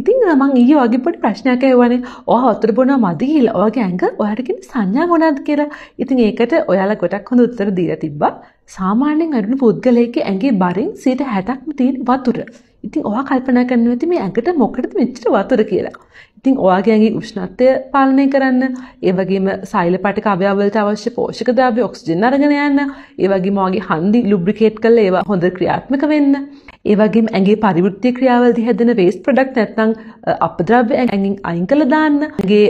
ඉතින් මං ඊයේ වගේ පොඩි ප්‍රශ්නයක් ඇහුවානේ. ඔයා වතුර බොනවා මදි කියලා. ඔයාගේ ඇඟ ඔයාට කියන සංඥා මොනවද කියලා. ඉතින් ඒකට ඔයාලා ගොඩක් හොඳ උත්තර දීලා තිබ්බා. සාමාන්‍යයෙන් අරුණ පුද්ගලයෙක්ගේ ඇඟේ බරින් 60%ක් තියෙන වතුර. ඉතින් ඔයා කල්පනා කරන්න ඇති මේ ඇඟට මොකටද මෙච්චර වතුර කියලා. ඉතින් ඔයාගේ ඇඟේ උෂ්ණත්වය පාලනය කරන්න, ඒ වගේම සෛල පටික අවයවවලට අවශ්‍ය පෝෂක ද්‍රව්‍ය ඔක්සිජන් අරගෙන යන්න, ඒ වගේම ඔයාගේ හන්දි ලුබ්‍රිකේට් කරලා ඒවා හොඳ ක්‍රියාත්මක වෙන්න. ඒ වගේම ඇගේ පරිවෘත්තිය ක්‍රියාවලදී හැදෙන වේස්ට් ප්‍රොඩක්ට් නැත්නම් අපද්‍රව්‍ය ඇඟෙන් අයින් කළා දාන්න, ඇගේ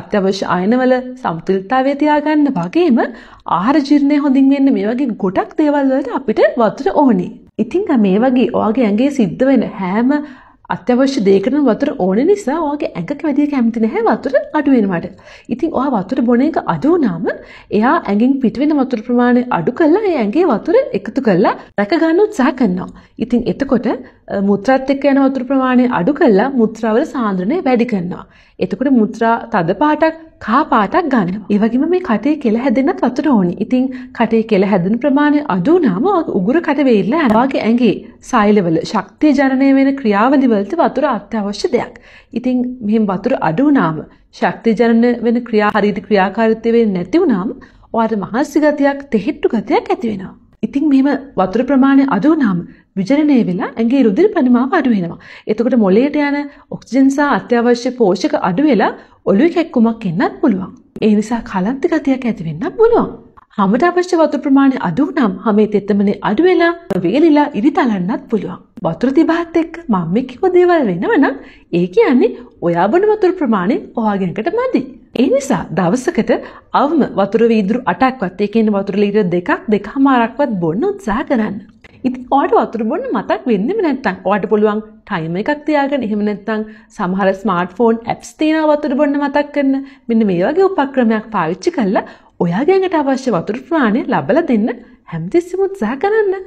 අත්‍යවශ්‍ය අයනවල සමතුලිතතාවය තියාගන්න වගේම ආහාර ජීර්ණය හොඳින් වෙන්න මේ වගේ ගොඩක් දේවල් වලට අපිට වතුර ඕනේ. ඉතිං මේ වගේ ඔයාගේ ඇගේ සිද්ධ වෙන හෑම අත්‍යවශ්‍ය දේකන වතුර ඕන නිසා ඔයාගේ ඇඟක වැදිය කැමති නැහැ වතුර අඩුවෙනවට. ඉතින් ඔයා වතුර බොන එක අඩු වුණාම එයා ඇඟින් පිටවෙන වතුර ප්‍රමාණය අඩු කරලා ඒ ඇඟේ වතුර එකතු කරලා රැක ගන්න උත්සාහ කරනවා. ඉතින් එතකොට මුත්‍රාත් එක්ක යන වතුර ප්‍රමාණය අඩු කරලා මුත්‍රාවල සාන්ද්‍රණය වැඩි කරනවා. එතකොට මුත්‍රා තද පාටක් කහ පාටක් ගන්න. ඒ වගේම මේ කටේ කෙල හැදෙන්නත් වතුර ඕනි. ඉතින් කටේ කෙල හැදෙන ප්‍රමාණය අඩු වුණාම උගුරු කට වේල්ල වාගේ ඇඟේ සෛලවල ශක්තිය ජනනය වෙන ක්‍රියාවලි වලට වතුර අත්‍යවශ්‍ය දෙයක්. ඉතින් මෙහෙම වතුර අඩු වුණාම ශක්තිය ජනන වෙන ක්‍රියා හරියට ක්‍රියාකාරීත්වය වෙන්නේ නැති වුණාම ඔයාට මහන්සි ගතියක්, තෙහෙට්ටු ගතියක් ඇති වෙනවා. ඉතින් මෙහෙම වතුර ප්‍රමාණය අඩු වුණාම විජනනය වෙලා ඇඟේ රුධිර පරිමාව අඩු වෙනවා. එතකොට මොළයට යන ඔක්සිජන් සහ අත්‍යවශ්‍ය පෝෂක අඩු වෙලා ඔලුවේ කැක්කුමක් එන්නත් පුළුවන්. ඒ නිසා කලන්ත ගතියක් ඇති වෙන්නත් පුළුවන්. හමට අවශ්‍ය වතුර ප්‍රමාණය අඩු නම් හමේ තෙතමනේ අඩු වෙලා වේලිලා ඉරිතලන්නත් පුළුවන්. වතුර තිබහත් එක්ක මම්මෙක් කිව්ව දේවල් වෙනව නම් ඒ කියන්නේ ඔයා බොන වතුර ප්‍රමාණය ඔයාගෙනකට මදි. ඒ නිසා දවසකට අවම වතුර වීදුරු 8ක්වත් ඒ කියන්නේ වතුර ලීටර දෙකක් දෙකමාරක්වත් බොන්න උත්සාහ කරන්න. ඉතින් ඔයාට වතුර බොන්න මතක් වෙන්නෙම නැත්තම් ඔයාට පුළුවන් ටයිම එකක් තියාගෙන එහෙම නැත්නම් සමහර ස්මාර්ට්ෆෝන් ඇප්ස් තියෙනවා වතුර බොන්න මතක් කරන මෙන්න මේ වගේ උපක්‍රමයක් පාවිච්චි කරලා ඔයා ගෑඟට අවශ්‍ය වතුර ප්‍රමාණය ලබලා දෙන්න හැමතිස්සෙම උත්සාහ කරන්න.